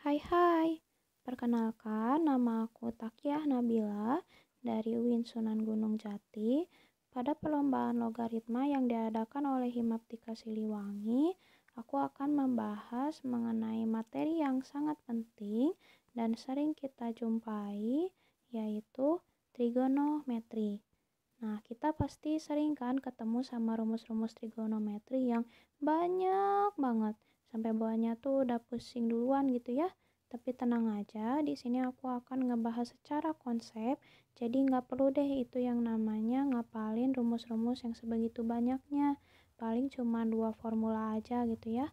Hai hai, perkenalkan nama aku Takiah Nabila dari UIN Sunan Gunung Jati pada perlombaan logaritma yang diadakan oleh Himaptika Siliwangi aku akan membahas mengenai materi yang sangat penting dan sering kita jumpai, yaitu trigonometri. Nah, kita pasti sering kan ketemu sama rumus-rumus trigonometri yang banyak banget sampai bawahnya tuh udah pusing duluan gitu ya tapi tenang aja, di sini aku akan ngebahas secara konsep, jadi nggak perlu deh itu yang namanya ngapalin rumus-rumus yang sebegitu banyaknya. Paling cuma dua formula aja gitu ya.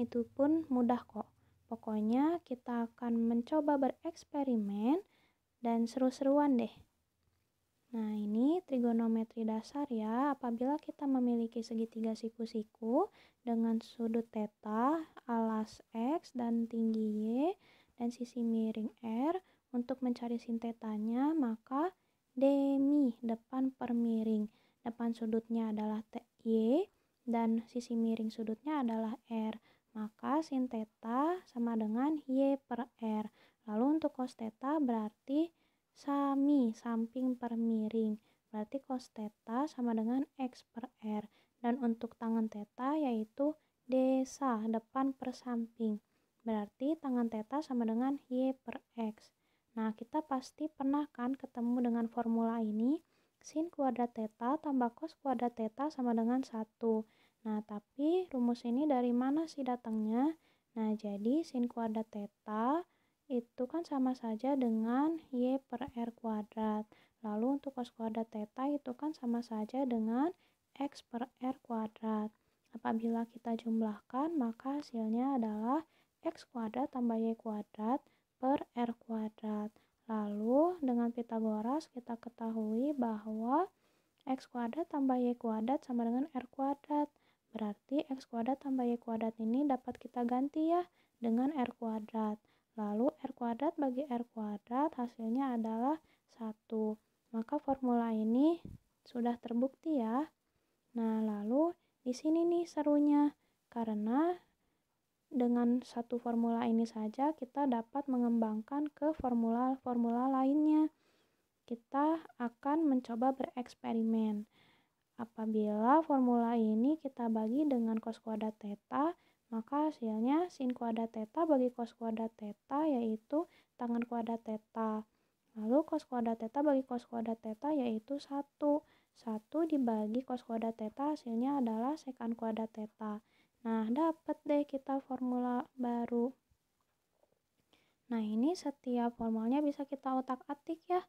Itu pun mudah kok. Pokoknya kita akan mencoba bereksperimen dan seru-seruan deh. Nah, ini trigonometri dasar ya. Apabila kita memiliki segitiga siku-siku dengan sudut theta alas X, dan tinggi Y, dan sisi miring R, untuk mencari sin tetanya, maka demi depan per miring. Depan sudutnya adalah Y, dan sisi miring sudutnya adalah R. Maka sin sama dengan Y per R. Lalu untuk cos theta berarti sami samping per miring. Berarti cos theta sama dengan X per R. Dan untuk tangan theta yaitu desa depan per samping. Berarti tangan theta sama dengan Y per X. Nah, kita pasti pernah kan ketemu dengan formula ini. Sin kuadrat theta tambah cos kuadrat theta sama dengan 1. Nah, tapi rumus ini dari mana sih datangnya? Nah, jadi sin kuadrat theta itu kan sama saja dengan Y per R kuadrat. Lalu untuk cos kuadrat theta itu kan sama saja dengan X per R kuadrat. Apabila kita jumlahkan, maka hasilnya adalah X kuadrat tambah Y kuadrat per R kuadrat. Lalu dengan Pitagoras kita ketahui bahwa X kuadrat tambah Y kuadrat sama dengan R kuadrat. Berarti X kuadrat tambah Y kuadrat ini dapat kita ganti ya dengan R kuadrat. Lalu R kuadrat bagi R kuadrat hasilnya adalah 1. Maka formula ini sudah terbukti ya. Nah, lalu di sini nih serunya karena dengan satu formula ini saja kita dapat mengembangkan ke formula-formula lainnya. Kita akan mencoba bereksperimen. Apabila formula ini kita bagi dengan cos kuadrat theta, maka hasilnya sin kuadrat theta bagi cos kuadrat theta yaitu tangan kuadrat theta. Lalu cos kuadrat theta bagi cos kuadrat theta yaitu 1. 1 dibagi cos kuadrat theta hasilnya adalah sekan kuadrat theta. Nah, dapat deh kita formula baru. Nah, ini setiap formulanya bisa kita otak-atik ya.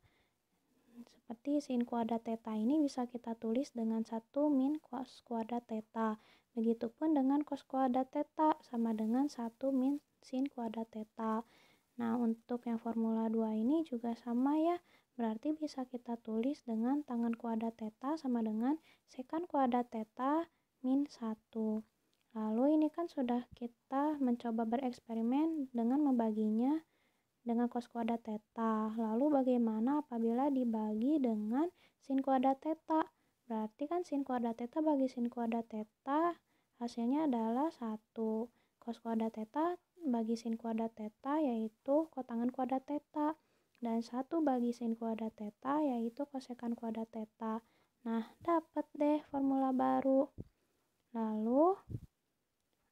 Seperti sin kuadrat theta ini bisa kita tulis dengan 1 min cos kuadrat theta. Begitupun dengan cos kuadrat theta sama dengan 1 min sin kuadrat theta. Nah, untuk yang formula 2 ini juga sama ya. Berarti bisa kita tulis dengan tangan kuadrat theta sama dengan sekan kuadrat theta min 1. Lalu ini kan sudah kita mencoba bereksperimen dengan membaginya dengan cos kuadrat theta. Lalu bagaimana apabila dibagi dengan sin kuadrat theta? Berarti kan sin kuadrat theta bagi sin kuadrat theta Hasilnya adalah 1 cos kuadrat theta bagi sin kuadrat theta yaitu kotangan kuadrat theta dan 1 bagi sin kuadrat theta yaitu kosekan kuadrat theta. Nah, dapat deh formula baru. Lalu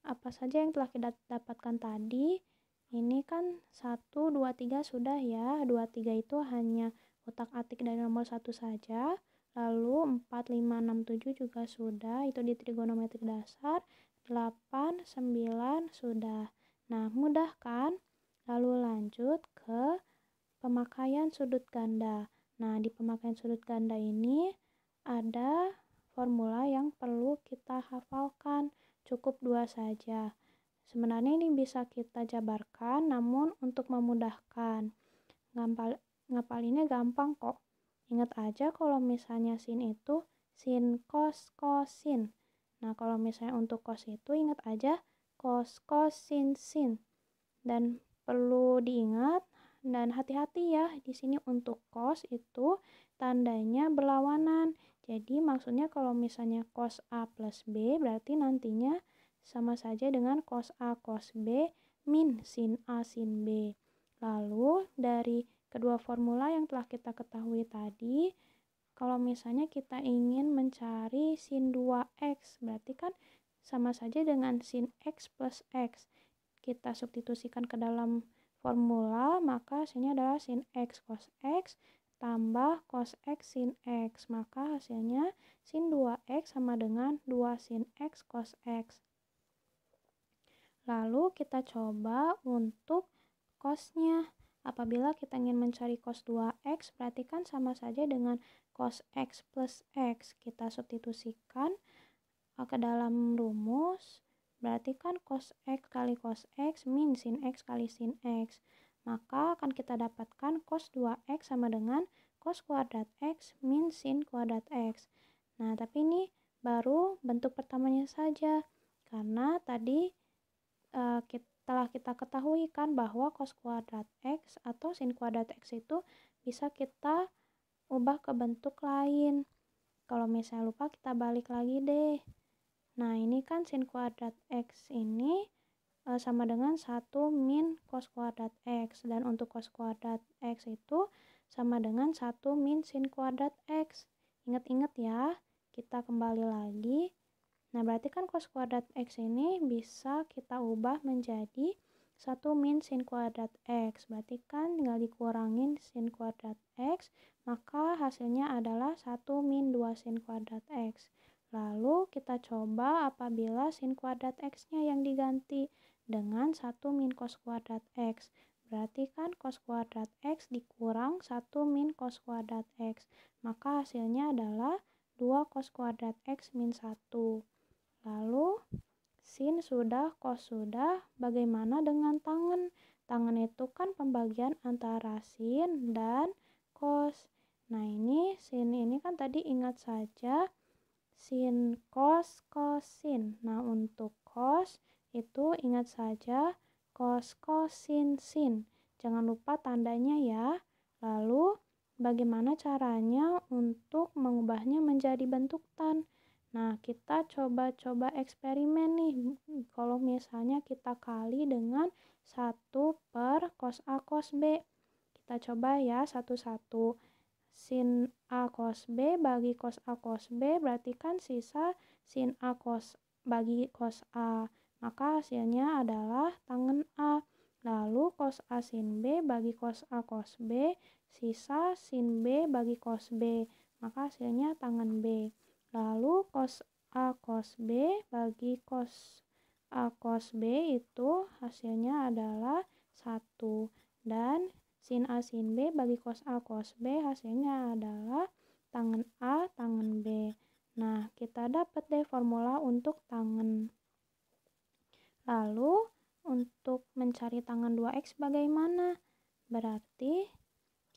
apa saja yang telah kita dapatkan tadi? Ini kan 1 2 3 sudah ya. 2 3 itu hanya otak-atik dari nomor 1 saja lalu 4, 5, 6, 7 juga sudah itu di trigonometri dasar 8, 9 sudah nah mudah kan lalu lanjut ke pemakaian sudut ganda nah di pemakaian sudut ganda ini ada formula yang perlu kita hafalkan cukup dua saja sebenarnya ini bisa kita jabarkan namun untuk memudahkan ngapal, ngapalinnya gampang kok Ingat aja kalau misalnya sin itu sin cos sin. Nah, kalau misalnya untuk cos itu ingat aja cos cosin sin. Dan perlu diingat dan hati-hati ya di sini untuk cos itu tandanya berlawanan. Jadi maksudnya kalau misalnya cos A plus B berarti nantinya sama saja dengan cos A cos B min sin A sin B. Lalu dari Kedua formula yang telah kita ketahui tadi, kalau misalnya kita ingin mencari sin 2x, berarti kan sama saja dengan sin x plus x. Kita substitusikan ke dalam formula, maka hasilnya adalah sin x cos x tambah cos x sin x. Maka hasilnya sin 2x sama dengan 2 sin x cos x. Lalu kita coba untuk cosnya. Apabila kita ingin mencari cos 2x, perhatikan sama saja dengan cos x plus x. Kita substitusikan eh, ke dalam rumus, berarti kan cos x kali cos x min sin x kali sin x. Maka akan kita dapatkan cos 2x sama dengan cos kuadrat x min sin kuadrat x. Nah, tapi ini baru bentuk pertamanya saja, karena tadi uh, eh, kita setelah kita ketahui kan bahwa cos kuadrat x atau sin kuadrat x itu bisa kita ubah ke bentuk lain. Kalau misalnya lupa kita balik lagi deh. Nah ini kan sin kuadrat x ini e, sama dengan 1 min cos kuadrat x. Dan untuk cos kuadrat x itu sama dengan 1 min sin kuadrat x. Ingat-ingat ya, kita kembali lagi Nah, berarti kan cos kuadrat X ini bisa kita ubah menjadi 1 min sin kuadrat X. Berarti kan tinggal dikurangin sin kuadrat X, maka hasilnya adalah 1 min 2 sin kuadrat X. Lalu kita coba apabila sin kuadrat X-nya yang diganti dengan 1 min cos kuadrat X. Berarti kan cos kuadrat X dikurang 1 min cos kuadrat X. Maka hasilnya adalah 2 cos kuadrat X min 1. Lalu sin sudah, kos sudah, bagaimana dengan tangan? Tangan itu kan pembagian antara sin dan kos. Nah, ini sin ini kan tadi ingat saja sin kos sin Nah, untuk kos itu ingat saja kos sin sin. Jangan lupa tandanya ya. Lalu bagaimana caranya untuk mengubahnya menjadi bentuk tan? Nah, kita coba-coba eksperimen nih. Hmm, kalau misalnya kita kali dengan 1 per cos A cos B. Kita coba ya satu-satu. Sin A cos B bagi cos A cos B berarti kan sisa sin A cos bagi cos A. Maka hasilnya adalah tangan A. Lalu cos A sin B bagi cos A cos B sisa sin B bagi cos B. Maka hasilnya tangan B. Lalu cos A cos B bagi cos A cos B itu hasilnya adalah 1 dan sin A sin B bagi cos A cos B hasilnya adalah tangan A tangan B. Nah, kita dapat deh formula untuk tangan. Lalu untuk mencari tangan 2x bagaimana? Berarti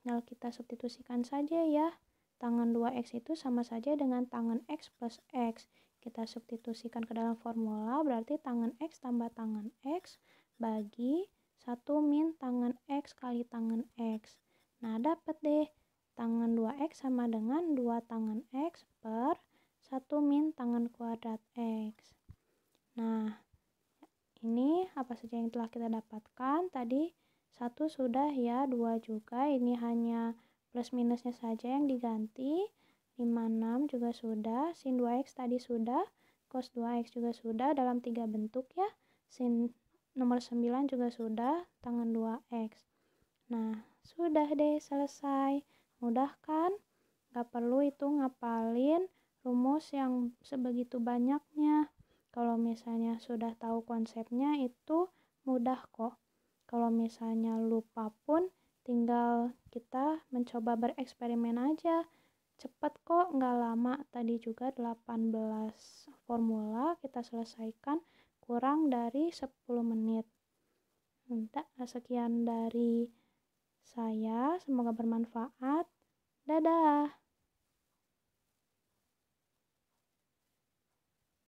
tinggal kita substitusikan saja ya. Tangan 2x itu sama saja dengan tangan x plus x. Kita substitusikan ke dalam formula, berarti tangan x tambah tangan x bagi 1 min tangan x kali tangan x. Nah, dapat deh tangan 2x sama dengan 2 tangan x per 1 min tangan kuadrat x. Nah, ini apa saja yang telah kita dapatkan tadi satu sudah ya dua juga ini hanya plus minusnya saja yang diganti 56 juga sudah sin 2x tadi sudah cos 2x juga sudah dalam tiga bentuk ya sin nomor 9 juga sudah tangan 2x nah sudah deh selesai mudah kan gak perlu itu ngapalin rumus yang sebegitu banyaknya kalau misalnya sudah tahu konsepnya itu mudah kok kalau misalnya lupa pun tinggal kita mencoba bereksperimen aja cepat kok nggak lama tadi juga 18 formula kita selesaikan kurang dari 10 menit nah, sekian dari saya semoga bermanfaat dadah